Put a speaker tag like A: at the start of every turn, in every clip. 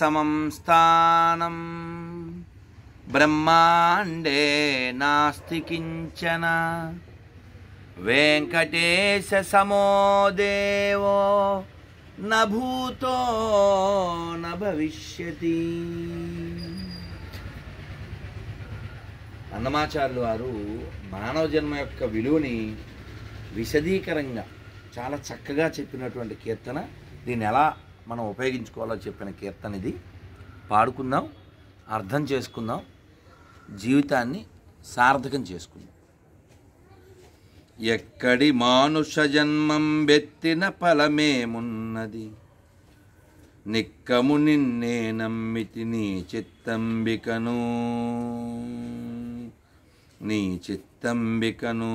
A: సమం స్థానం బ్రహ్మాండే నాస్తి వెంకటేశ సమోదేవో దేవో నూతో నవిష్యతి అన్నమాచార్యులు వారు మానవ జన్మ యొక్క విలువని విశదీకరంగా చాలా చక్కగా చెప్పినటువంటి కీర్తన దీన్ని ఎలా మనం ఉపయోగించుకోవాలో చెప్పిన కీర్తన ఇది పాడుకుందాం అర్థం చేసుకుందాం జీవితాన్ని సార్థకం చేసుకుందాం ఎక్కడి మానుష జన్మం వెత్తిన ఫలమేమున్నది నిక్కము నిన్నే నమ్మితి నీ చిత్తంబికను నీ చిత్తంబికను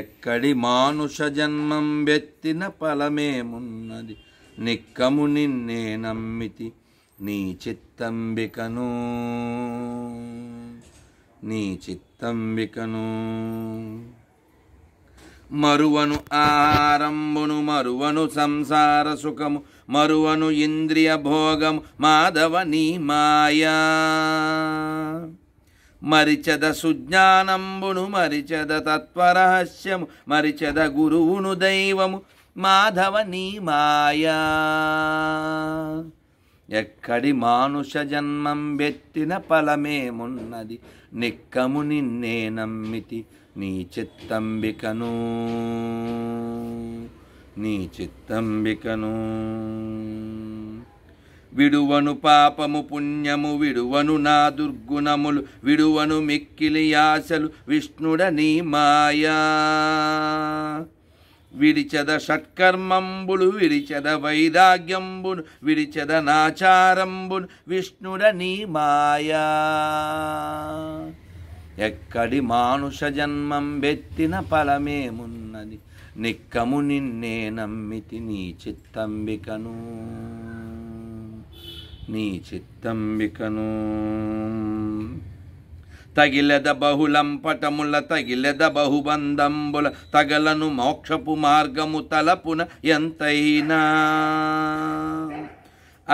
A: ఎక్కడి మానుష జన్మం వెత్తిన ఫలమేమున్నది నిక్కము నిన్నే నమ్మితి నీ చిత్తంబికను నీ చిత్తంబికను మరువను ఆరంభును మరువను సంసార సుఖము మరువను ఇంద్రియ భోగం మాధవ నీ మాయా మరిచద సుజ్ఞానంబును మరిచద తత్వరహస్యము మరిచద గురువును దైవము మాధవ నీ మాయా ఎక్కడి మానుష జన్మం వెత్తిన ఫలమేమున్నది నిక్కము నిన్నే నమ్మితి నీ చిత్తంబికను నీ చిత్తంబికను విడువను పాపము పుణ్యము విడువను నా దుర్గుణములు విడువను మిక్కిలి ఆశలు విష్ణుడ నీ మాయా విడిచెద షట్కర్మంబులు విడిచెద వైరాగ్యంబులు విడిచెద నాచారంబులు విష్ణుడ నీ మాయా ఎక్కడి మానుష జన్మం బెత్తిన ఫలమేమున్నది నిక్కము నిన్నే నమ్మితి నీ చిత్తంబికను నీ చిత్తంబికను తగిలెద బహుళంపటముల తగిలెద బహుబంధంబుల తగలను మోక్షపు మార్గము తలపున ఎంతైనా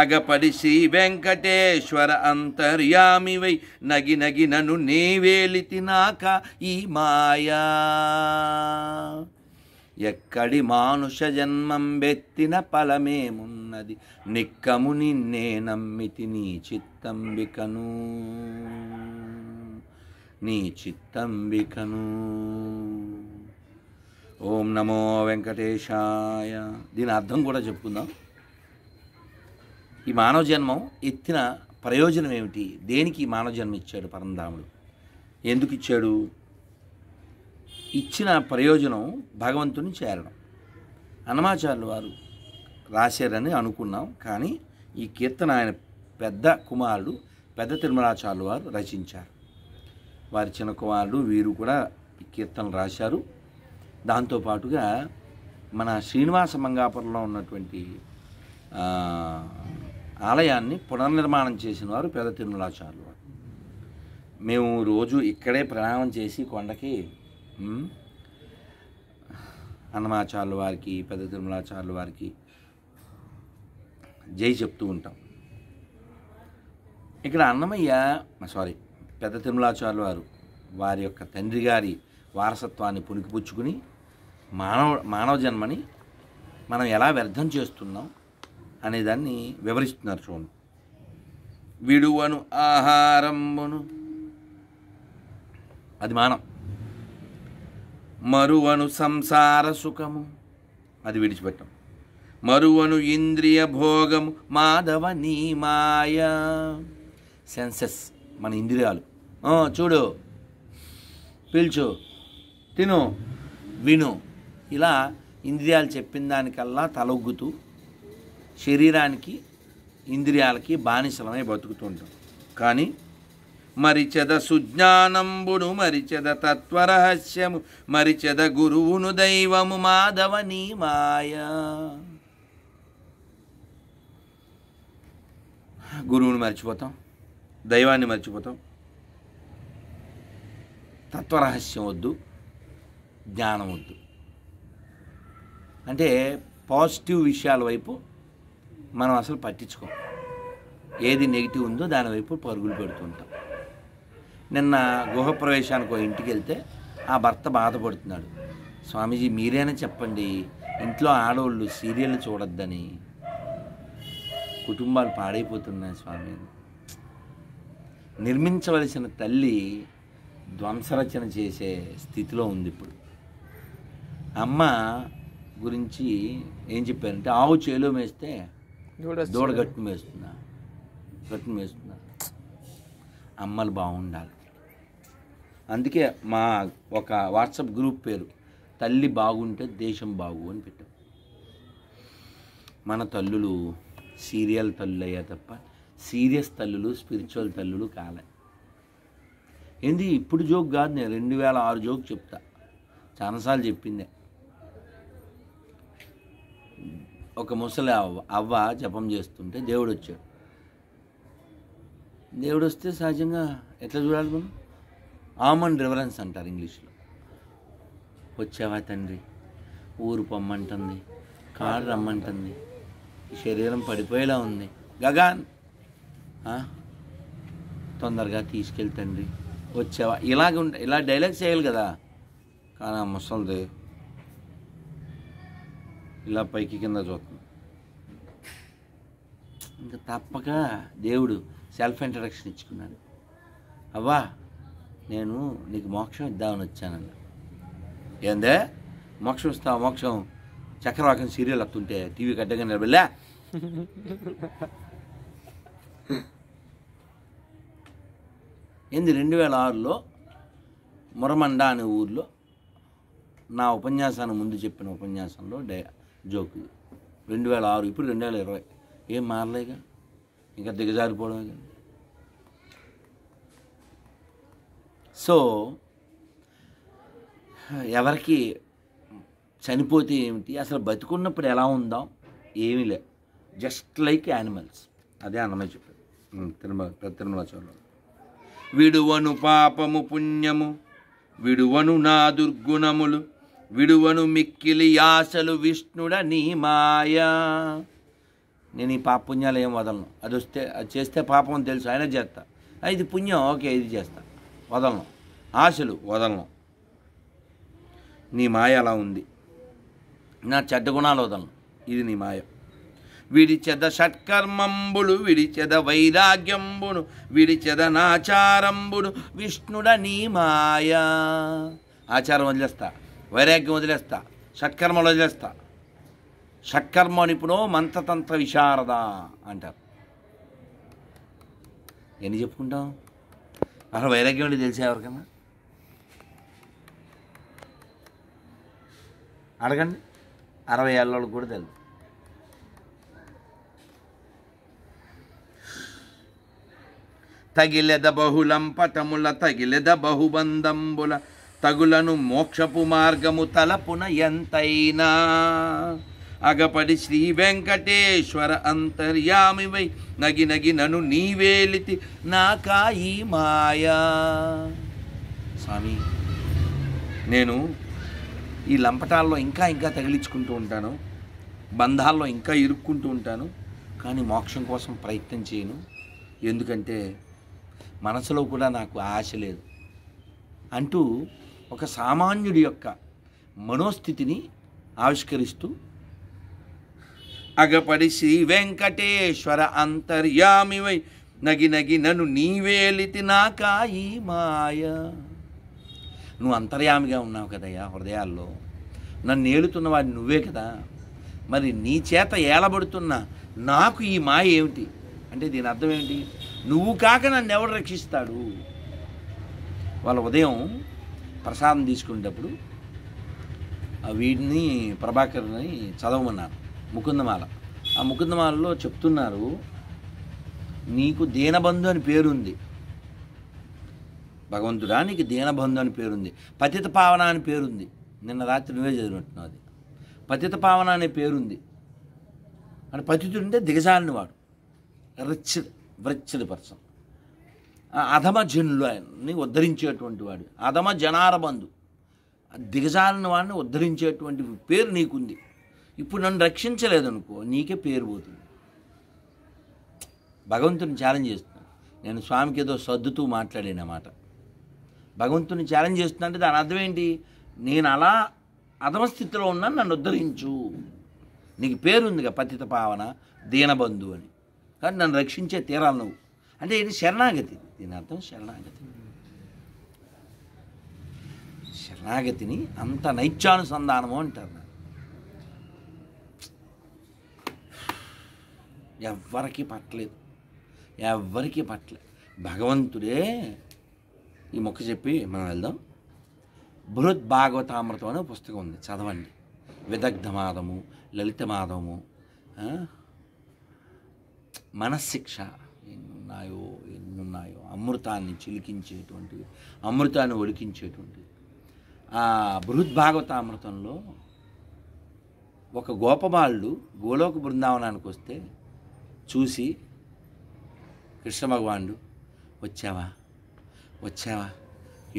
A: అగపడి శ్రీ వెంకటేశ్వర అంతర్యామివై నగి నీవేలి తినాక ఈ మాయా ఎక్కడి మానుష జన్మం వెత్తిన ఫలమేముంది ఉన్నది నిక్కముని నమ్మితి నీ చిత్తంబికను నీ చిత్తంబికను ఓం నమో వెంకటేశాయ దీని అర్థం కూడా చెప్పుకుందాం ఈ మానవ జన్మం ఎత్తిన ప్రయోజనం ఏమిటి దేనికి మానవ జన్మ ఇచ్చాడు పరంధాముడు ఎందుకు ఇచ్చాడు ఇచ్చిన ప్రయోజనం భగవంతుని చేరడం అన్నమాచార్యులు వారు రాశారని అనుకున్నాం కానీ ఈ కీర్తన ఆయన పెద్ద కుమారుడు పెద్ద తిరుమలాచార్యులు వారు రచించారు వారి చిన్న కుమారుడు వీరు కూడా ఈ కీర్తనలు రాశారు దాంతోపాటుగా మన శ్రీనివాస మంగాపురంలో ఉన్నటువంటి ఆలయాన్ని పునర్నిర్మాణం చేసిన వారు పెద్ద తిరుమలాచార్యులు వారు మేము రోజు ఇక్కడే ప్రయాణం చేసి కొండకి అన్నమాచార్యుల వారికి పెద్ద తిరుమలాచార్యుల వారికి జై చెప్తూ ఉంటాం ఇక్కడ అన్నమయ్య సారీ పెద్ద తిరుమలాచార్యుల వారు వారి యొక్క తండ్రి గారి వారసత్వాన్ని పుణికిపుచ్చుకుని మానవ మానవ జన్మని మనం ఎలా వ్యర్థం చేస్తున్నాం అనే దాన్ని వివరిస్తున్నారు చూడండి విడువను ఆహారంబును అది మానం మరువను సంసార సుఖము అది విడిచిపెట్టాం మరువను ఇంద్రియ భోగం మాధవ నీ మాయ సెన్సెస్ మన ఇంద్రియాలు చూడు పిలుచు తిను విను ఇలా ఇంద్రియాలు చెప్పిన దానికల్లా తలొగ్గుతూ శరీరానికి ఇంద్రియాలకి బానిసలమై బతుకుతుంటాం కానీ మరిచెద సుజ్ఞానంబును మరిచెద తత్వరహస్యము మరిచెద గురువును దైవము నీ మాయా గురువుని మర్చిపోతాం దైవాన్ని మర్చిపోతాం తత్వరహస్యం వద్దు జ్ఞానం వద్దు అంటే పాజిటివ్ విషయాల వైపు మనం అసలు పట్టించుకోం ఏది నెగిటివ్ ఉందో దాని వైపు పరుగులు పెడుతుంటాం నిన్న గృహప్రవేశానికి ఇంటికి వెళ్తే ఆ భర్త బాధపడుతున్నాడు స్వామీజీ మీరేనా చెప్పండి ఇంట్లో ఆడవాళ్ళు సీరియల్ చూడొద్దని కుటుంబాలు పాడైపోతున్నాయి స్వామి నిర్మించవలసిన తల్లి ధ్వంసరచన చేసే స్థితిలో ఉంది ఇప్పుడు అమ్మ గురించి ఏం చెప్పారంటే ఆవు చేలో మేస్తే దూడ గట్టును వేస్తున్నా గట్టును వేస్తున్నా అమ్మలు బాగుండాలి అందుకే మా ఒక వాట్సాప్ గ్రూప్ పేరు తల్లి బాగుంటే దేశం బాగు అని పెట్టాం మన తల్లులు సీరియల్ తల్లులయ్యా తప్ప సీరియస్ తల్లులు స్పిరిచువల్ తల్లులు కాలే ఏంది ఇప్పుడు జోక్ కాదు నేను రెండు వేల ఆరు జోక్ చెప్తా చాలాసార్లు చెప్పిందే ఒక ముసలి అవ్వ అవ్వ జపం చేస్తుంటే దేవుడు వచ్చాడు దేవుడు వస్తే సహజంగా ఎట్లా చూడాలి మనం ఆమన్ రివరెన్స్ అంటారు ఇంగ్లీష్లో వచ్చావా తండ్రి ఊరు పొమ్మంటుంది కారు రమ్మంటుంది శరీరం పడిపోయేలా ఉంది గగన్ తొందరగా తీసుకెళ్తండి వచ్చావా ఇలాగ ఉంట ఇలా డైలాగ్ చేయాలి కదా కానీ ఆ ముసలిది ఇలా పైకి కింద చూస్తుంది ఇంకా తప్పక దేవుడు సెల్ఫ్ ఇంట్రడక్షన్ ఇచ్చుకున్నాడు అవ్వా నేను నీకు మోక్షం ఇద్దామని వచ్చానన్న ఏందే మోక్షం ఇస్తావు మోక్షం చక్రవాకం సీరియల్ వస్తుంటే టీవీ గడ్డగా నిలబెళ్ళా ఏంది రెండు వేల ఆరులో మురమండ అనే ఊర్లో నా ఉపన్యాసాన్ని ముందు చెప్పిన ఉపన్యాసంలో డే జోక్ రెండు వేల ఆరు ఇప్పుడు రెండు వేల ఇరవై ఏం మారలేగా ఇంకా దిగజారిపోవడమే కదా సో ఎవరికి చనిపోతే ఏమిటి అసలు బతుకున్నప్పుడు ఎలా ఉందాం ఏమీ లే జస్ట్ లైక్ యానిమల్స్ అదే అన్నమయ్య చెప్పారు తిరుమల చోళ విడువను పాపము పుణ్యము విడువను నా దుర్గుణములు విడువను మిక్కిలి ఆశలు విష్ణుడ నీ మాయా నేను ఈ పాప పుణ్యాలు ఏం వదలను అది వస్తే అది చేస్తే పాపం అని తెలుసు ఆయన చేస్తా ఇది పుణ్యం ఓకే ఇది చేస్తా వదలను ఆశలు వదలను నీ మాయ అలా ఉంది నా చెడ్డ గుణాలు వదలను ఇది నీ మాయ విడిచెద షట్కర్మంబులు విడిచెద వైరాగ్యంబును విడిచెద నాచారంబుడు విష్ణుడ నీ మాయా ఆచారం వదిలేస్తా వైరాగ్యం వదిలేస్తా షట్కర్మలు వదిలేస్తా షట్కర్మ నిపుణు మంత్రతంత్ర విశారద అంటారు ఎన్ని చెప్పుకుంటాం అసలు వైరాగ్యం అంటే తెలిసే ఎవరికన్నా అడగండి అరవై ఏళ్ళకి కూడా తెలుసు తగిలెద బహుళం పటముల తగిలెద బహుబంధంబుల తగులను మోక్షపు మార్గము తలపున ఎంతైనా అగపడి శ్రీ వెంకటేశ్వర అంతర్యామివై నగి నను నీవేలితి నాకాయి మాయా స్వామి నేను ఈ లంపటాల్లో ఇంకా ఇంకా తగిలించుకుంటూ ఉంటాను బంధాల్లో ఇంకా ఇరుక్కుంటూ ఉంటాను కానీ మోక్షం కోసం ప్రయత్నం చేయను ఎందుకంటే మనసులో కూడా నాకు ఆశ లేదు అంటూ ఒక సామాన్యుడి యొక్క మనోస్థితిని ఆవిష్కరిస్తూ అగపడి శ్రీ వెంకటేశ్వర అంతర్యామివై నగి నగి నన్ను నీవేలితి నాకాయి మాయ నువ్వు అంతర్యామిగా ఉన్నావు కదయ్యా హృదయాల్లో నన్ను ఏలుతున్నవాడు నువ్వే కదా మరి నీ చేత ఏలబడుతున్న నాకు ఈ మాయ ఏమిటి అంటే దీని అర్థం ఏమిటి నువ్వు కాక నన్ను ఎవడు రక్షిస్తాడు వాళ్ళ ఉదయం ప్రసాదం తీసుకునేటప్పుడు వీడిని ప్రభాకర్ని చదవమన్నారు ముకుందమాల ఆ ముకుందమాలలో చెప్తున్నారు నీకు దీనబంధు అని పేరుంది భగవంతుడానికి దీనబంధు అని పేరుంది పతిత పావన అని పేరుంది నిన్న రాత్రి నువ్వే చదివినట్టున్నావు అది పతిత పావన అనే పేరుంది అంటే పతితుడు అంటే దిగజాలని వాడు రిచ్ రిచ్డ్ పర్సన్ అధమ ఆయన్ని ఉద్ధరించేటువంటి వాడు అధమ జనారబంధు దిగజాలని వాడిని ఉద్ధరించేటువంటి పేరు నీకుంది ఇప్పుడు నన్ను రక్షించలేదనుకో నీకే పేరు పోతుంది భగవంతుని ఛాలెంజ్ చేస్తున్నాను నేను స్వామికి ఏదో సర్దుతూ మాట్లాడిన భగవంతుని ఛాలెంజ్ చేస్తుందంటే దాని అర్థం ఏంటి నేను అలా అధమస్థితిలో ఉన్నాను నన్ను ఉద్ధరించు నీకు పేరుందిగా పతిత పావన దీనబంధు అని కానీ నన్ను రక్షించే తీరాలు నువ్వు అంటే ఇది శరణాగతి దీని అర్థం శరణాగతి శరణాగతిని అంత నైత్యానుసంధానము అంటారు ఎవ్వరికి పట్టలేదు ఎవ్వరికి పట్టలేదు భగవంతుడే ఈ మొక్క చెప్పి మనం వెళ్దాం బృహద్ భాగవతామృతం అనే పుస్తకం ఉంది చదవండి విదగ్ధమాదము లలితమాదము మనశిక్ష ఎన్నున్నాయో ఎన్నున్నాయో అమృతాన్ని చిలికించేటువంటివి అమృతాన్ని ఒలికించేటువంటివి ఆ బృహద్భాగవతామృతంలో ఒక గోపబాలుడు గోలోక బృందావనానికి వస్తే చూసి కృష్ణ భగవానుడు వచ్చావా వచ్చావా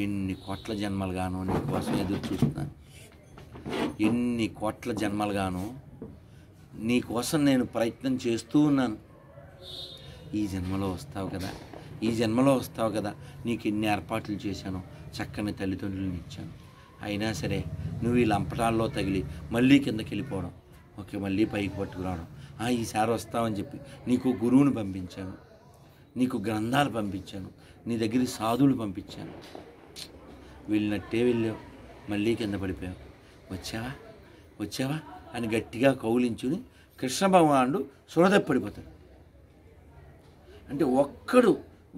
A: ఎన్ని కోట్ల జన్మలుగాను నీ కోసం ఎదురు చూస్తున్నాను ఎన్ని కోట్ల జన్మలుగాను నీ కోసం నేను ప్రయత్నం చేస్తూ ఉన్నాను ఈ జన్మలో వస్తావు కదా ఈ జన్మలో వస్తావు కదా నీకు ఎన్ని ఏర్పాట్లు చేశాను చక్కని తల్లిదండ్రులను ఇచ్చాను అయినా సరే నువ్వు ఈ లంపటాల్లో తగిలి మళ్ళీ కిందకి వెళ్ళిపోవడం ఓకే మళ్ళీ పైకి పట్టుకురావడం ఈసారి వస్తావని చెప్పి నీకు గురువుని పంపించాను నీకు గ్రంథాలు పంపించాను నీ దగ్గర సాధువులు పంపించాను వెళ్ళినట్టే వెళ్ళావు మళ్ళీ కింద పడిపోయావు వచ్చావా వచ్చావా అని గట్టిగా కౌలించుని కృష్ణ భగవానుడు సురదప్పడిపోతాడు అంటే ఒక్కడు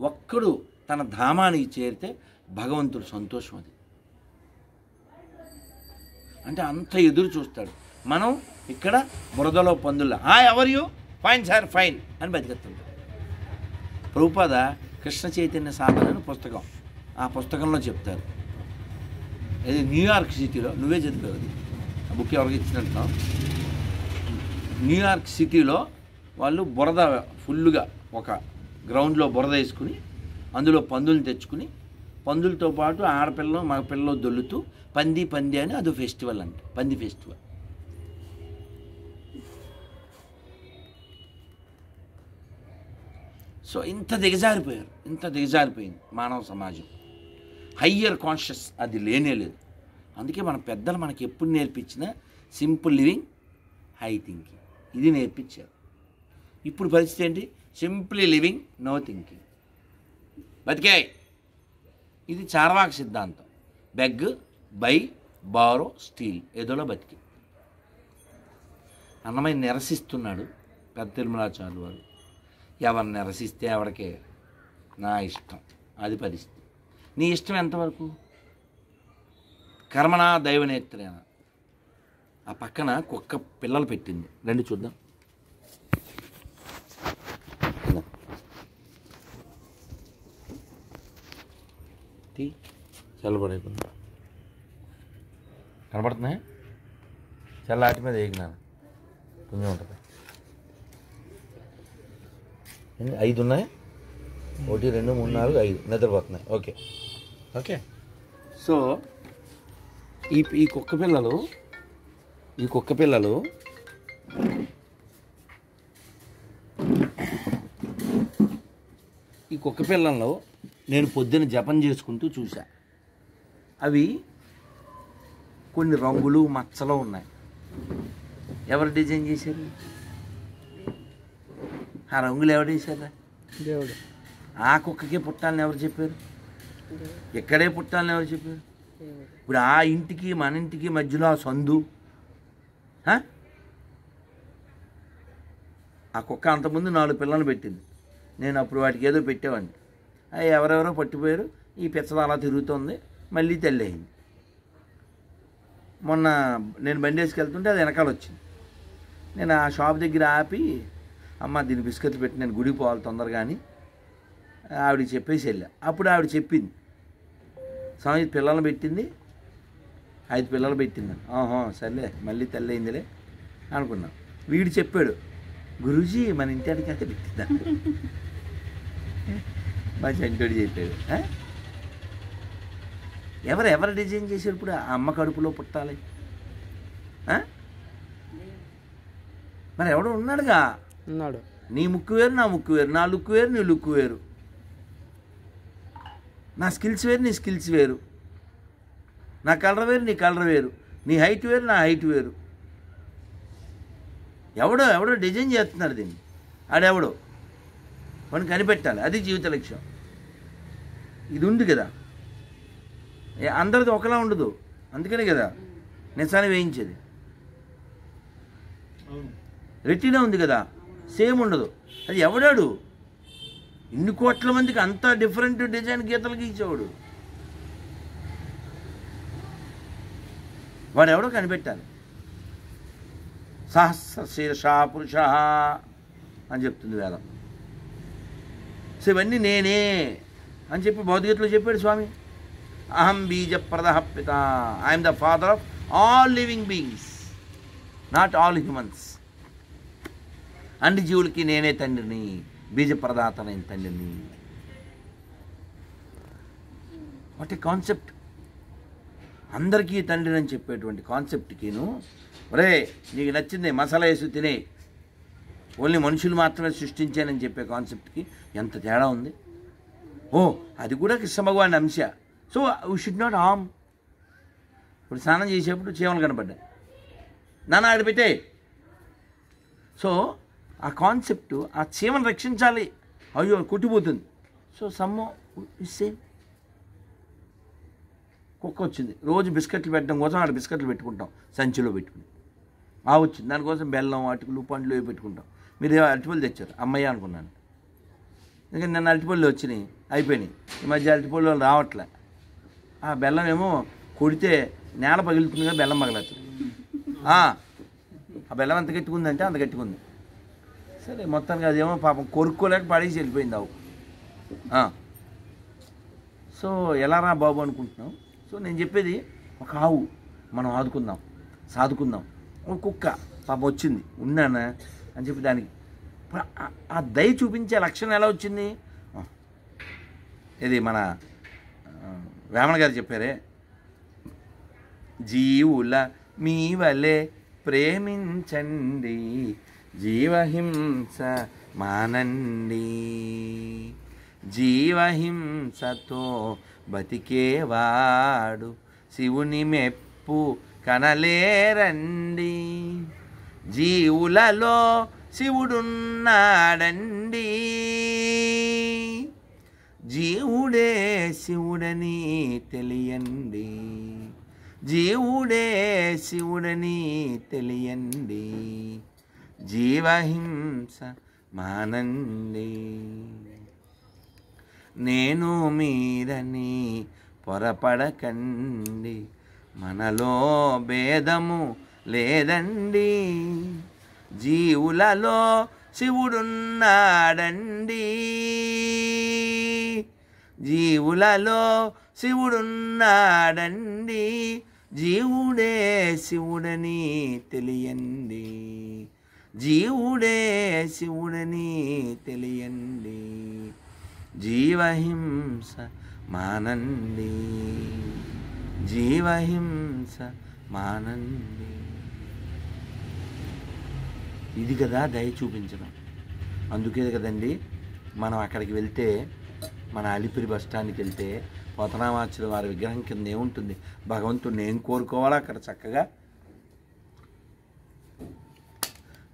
A: ఒక్కడు తన ధామానికి చేరితే భగవంతుడు సంతోషం అది అంటే అంత ఎదురు చూస్తాడు మనం ఇక్కడ బురదలో పందుల ఎవరు యూ ఫైన్ సార్ ఫైన్ అని బతికెత్తుంటాం ప్రభుపాద కృష్ణ చైతన్య సాధన పుస్తకం ఆ పుస్తకంలో చెప్తారు అది న్యూయార్క్ సిటీలో నువ్వే చదివావు అది ఆ బుక్ ఎవరికి ఇచ్చినట్టున్నావు న్యూయార్క్ సిటీలో వాళ్ళు బురద ఫుల్గా ఒక గ్రౌండ్లో బురద వేసుకుని అందులో పందులు తెచ్చుకుని పందులతో పాటు ఆడపిల్లలు మగపిల్లలు దొల్లుతూ పంది పంది అని అదో ఫెస్టివల్ అంట పంది ఫెస్టివల్ సో ఇంత దిగజారిపోయారు ఇంత దిగజారిపోయింది మానవ సమాజం హయ్యర్ కాన్షియస్ అది లేనేలేదు అందుకే మన పెద్దలు మనకి ఎప్పుడు నేర్పించిన సింపుల్ లివింగ్ హై థింకింగ్ ఇది నేర్పించారు ఇప్పుడు పరిస్థితి ఏంటి సింప్లీ లివింగ్ నో థింకింగ్ బతికే ఇది చార్వాక సిద్ధాంతం బెగ్ బై బారో స్టీల్ ఏదోలో బతికి అన్నమయ్య నిరసిస్తున్నాడు పెద్ద తిరుమలాచార్యులు వారు ఎవరిని రసిస్తే ఎవరికి నా ఇష్టం అది పరిస్థితి నీ ఇష్టం ఎంతవరకు కర్మణా దైవనేత్రేన ఆ పక్కన కుక్క పిల్లలు పెట్టింది రండి చూద్దాం చల్లబడేకుండా కనబడుతున్నాయి చల్ల ఆటి మీద వేగినాను పుణ్యం ఉంటుంది ఐదు ఉన్నాయి ఒకటి రెండు మూడు నాలుగు ఐదు నిద్రపోతున్నాయి ఓకే ఓకే సో ఈ ఈ కుక్క పిల్లలు ఈ కుక్క పిల్లలు ఈ కుక్క పిల్లల్లో నేను పొద్దున జపం చేసుకుంటూ చూసా అవి కొన్ని రంగులు మచ్చలు ఉన్నాయి ఎవరు డిజైన్ చేశారు ఆ రంగులు ఎవడేశారా దేవుడు ఆ కుక్కకే పుట్టాలని ఎవరు చెప్పారు ఇక్కడే పుట్టాలని ఎవరు చెప్పారు ఇప్పుడు ఆ ఇంటికి మన ఇంటికి మధ్యలో ఆ సందు ఆ కుక్క అంతకుముందు నాలుగు పిల్లలు పెట్టింది నేను అప్పుడు వాటికి ఏదో పెట్టేవాడిని అవి ఎవరెవరో పట్టిపోయారు ఈ పిచ్చలు అలా తిరుగుతుంది మళ్ళీ తెల్లి అయింది మొన్న నేను బండి వేసుకెళ్తుంటే అది వెనకాల వచ్చింది నేను ఆ షాప్ దగ్గర ఆపి అమ్మ దీని బిస్కెట్లు పెట్టి నేను గుడికి పోవాలి తొందరగా అని ఆవిడకి చెప్పేసి వెళ్ళా అప్పుడు ఆవిడ చెప్పింది స్వామి పిల్లలు పెట్టింది ఐదు పిల్లలు పెట్టింది ఆహా సర్లే మళ్ళీ తెల్లయిందిలే అనుకున్నాం వీడు చెప్పాడు గురూజీ మన ఇంటి అంత పెట్టిందా మా చంటోడు చెప్పాడు ఎవరు ఎవరు డిజైన్ చేశారు ఇప్పుడు ఆ అమ్మ కడుపులో పుట్టాలి మరి ఎవడో ఉన్నాడుగా ఉన్నాడు నీ ముక్కు వేరు నా ముక్కు వేరు నా లుక్ వేరు నీ లుక్ వేరు నా స్కిల్స్ వేరు నీ స్కిల్స్ వేరు నా కలర్ వేరు నీ కలర్ వేరు నీ హైట్ వేరు నా హైట్ వేరు ఎవడో ఎవడో డిజైన్ చేస్తున్నారు దీన్ని ఆడెవడో వాడిని కనిపెట్టాలి అది జీవిత లక్ష్యం ఇది ఉంది కదా అందరిది ఒకలా ఉండదు అందుకనే కదా నిజాన్ని వేయించేది రెట్టినా ఉంది కదా సేమ్ ఉండదు అది ఎవడాడు ఇన్ని కోట్ల మందికి అంత డిఫరెంట్ డిజైన్ గీతలు గీచేవాడు వాడు ఎవడో కనిపెట్టాలి సహస్రశీర్ష పురుష అని చెప్తుంది వేదం సో ఇవన్నీ నేనే అని చెప్పి భౌతికతలో చెప్పాడు స్వామి అహం బీజ ప్రదహ పిత I'm the father of all living beings not all humans అన్ని జీవులకి నేనే తండ్రిని బీజప్రదాతనైన తండ్రిని వాటి కాన్సెప్ట్ అందరికీ తండ్రిని అని చెప్పేటువంటి కాన్సెప్ట్కిను ఒరే నీకు నచ్చింది మసాలా వేసి తినే ఓన్లీ మనుషులు మాత్రమే సృష్టించానని చెప్పే కాన్సెప్ట్కి ఎంత తేడా ఉంది ఓ అది కూడా కృష్ణ భగవాన్ అంశ so we should not harm ఇప్పుడు స్నానం చేసేప్పుడు చీమలు కనపడ్డాయి నాన్న ఆడిపెట్టే సో ఆ కాన్సెప్ట్ ఆ చీమను రక్షించాలి అయ్యో కొట్టిపోతుంది సో సమ్మో సేమ్ కుక్క వచ్చింది రోజు బిస్కెట్లు పెట్టడం కోసం ఆడ బిస్కెట్లు పెట్టుకుంటాం సంచిలో పెట్టుకుని ఆ వచ్చింది దానికోసం బెల్లం అటుకులు పండ్లు పెట్టుకుంటాం మీరు అరటిపళ్ళు తెచ్చారు అమ్మయ్య అనుకున్నాను ఇంకా నిన్న అరటిపళ్ళు వచ్చినాయి అయిపోయినాయి ఈ మధ్య అరటిపళ్ళు రావట్లే ఆ బెల్లం ఏమో కొడితే నేల పగులుతుంది కదా బెల్లం పగలట్లేదు ఆ బెల్లం ఎంత గట్టిగా అంత కట్టుకుంది సరే మొత్తానికి అదేమో పాపం కొనుక్కోలేక పడేసి వెళ్ళిపోయింది అవు సో ఎలా రా బాబు అనుకుంటున్నాం సో నేను చెప్పేది ఒక ఆవు మనం ఆదుకుందాం సాదుకుందాం ఒక కుక్క పాపం వచ్చింది ఉన్నానా అని చెప్పి దానికి ఆ దయ చూపించే లక్షణం ఎలా వచ్చింది ఇది మన వేమణ గారు చెప్పారే జీవుల మీ వలె ప్రేమించండి జీవహింస మానండి జీవహింసతో బతికేవాడు శివుని మెప్పు కనలేరండి జీవులలో శివుడున్నాడండి జీవుడే శివుడని తెలియండి జీవుడే శివుడని తెలియండి జీవహింస మానండి నేను మీరని పొరపడకండి మనలో భేదము లేదండి జీవులలో శివుడున్నాడండి జీవులలో శివుడున్నాడండి జీవుడే శివుడని తెలియండి జీవుడే శివుడని తెలియండి జీవహింస మానండి జీవహింస మానండి ఇది కదా దయ చూపించడం అందుకే కదండి మనం అక్కడికి వెళ్తే మన అలిపిరి బస్ స్టాండ్కి వెళ్తే పోతనామాచుల వారి విగ్రహం కింద ఏముంటుంది భగవంతుడిని ఏం కోరుకోవాలో అక్కడ చక్కగా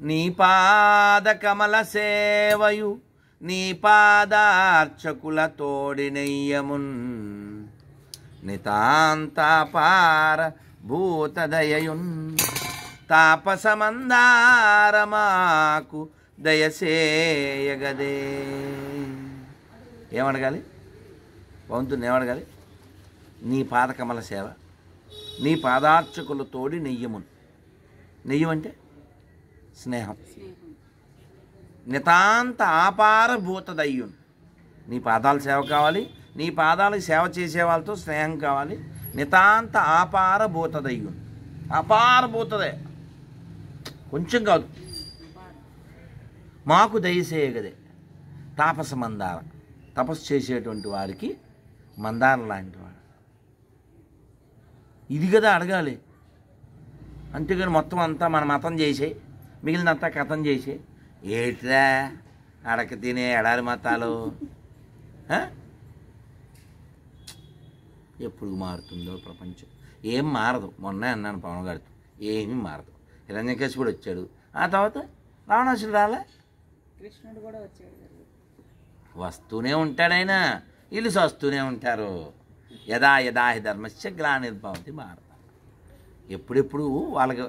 A: నీ పాదకమల సేవయు నీ పాదార్చకుల తోడినయ్యమున్ నితాంతాపార భూతదయయున్ తాపసమందారమాకు దయసేయగదే ఏమడగాలి భవంతుని ఏమడగాలి నీ పాదకమల సేవ నీ పాదార్చకుల తోడి నెయ్యమున్ నెయ్యమంటే స్నేహం నితాంత దయ్యం నీ పాదాల సేవ కావాలి నీ పాదాలకు సేవ చేసే వాళ్ళతో స్నేహం కావాలి నితాంత దయ్యం అపారభూతదే కొంచెం కాదు మాకు దయచేయగదే తాపస మందార తపస్సు చేసేటువంటి వారికి మందార లాంటి వాడు ఇది కదా అడగాలి అంతేగాని మొత్తం అంతా మన మతం చేసేయి మిగిలినంతా కథం చేసి ఏట్రా అడక తినే ఎడారి మతాలు ఎప్పుడు మారుతుందో ప్రపంచం ఏం మారదు మొన్న అన్నాను పవన్ గారితో ఏమీ మారదు హిరణ్యకేశుడు వచ్చాడు ఆ తర్వాత రావణాసుడు రాలే కృష్ణుడు కూడా వచ్చాడు వస్తూనే ఉంటాడైనా వీళ్ళు వస్తూనే ఉంటారు యదా యథాహి హి ధర్మస్య గ్లానిర్భవంతి భారత ఎప్పుడెప్పుడు వాళ్ళకి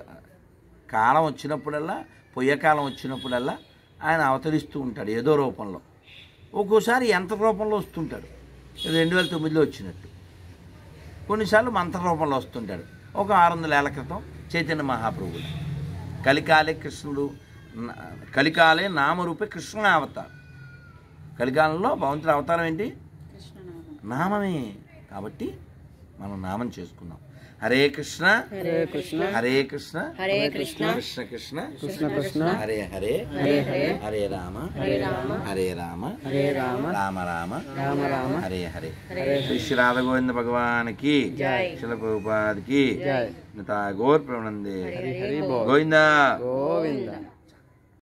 A: కాలం వచ్చినప్పుడల్లా పొయ్యకాలం వచ్చినప్పుడల్లా ఆయన అవతరిస్తూ ఉంటాడు ఏదో రూపంలో ఒక్కోసారి యంత్ర రూపంలో వస్తుంటాడు రెండు వేల తొమ్మిదిలో వచ్చినట్టు కొన్నిసార్లు మంత్ర రూపంలో వస్తుంటాడు ఒక ఆరు వందల ఏళ్ల క్రితం చైతన్య మహాప్రభువుడు కలికాలే కృష్ణుడు కలికాలే నామరూపే కృష్ణ అవతారం కలికాలంలో భగవంతుడి అవతారం ఏంటి నామమే కాబట్టి మనం నామం చేసుకున్నాం హరే కృష్ణ హరే కృష్ణ హరే కృష్ణ హరే కృష్ణ కృష్ణ కృష్ణ కృష్ణ కృష్ణ హరే హరే హరే హరే హరే రామ హరే రామ హరే రామ హరే రామ రామ రామ రామ రామ హరే హరే శ్రీ శ్రీ రాధగోవింద భగవానికి శిల ప్రభుపాదికి టాగోర్ ప్రవణందే గోవిందా గోవిందా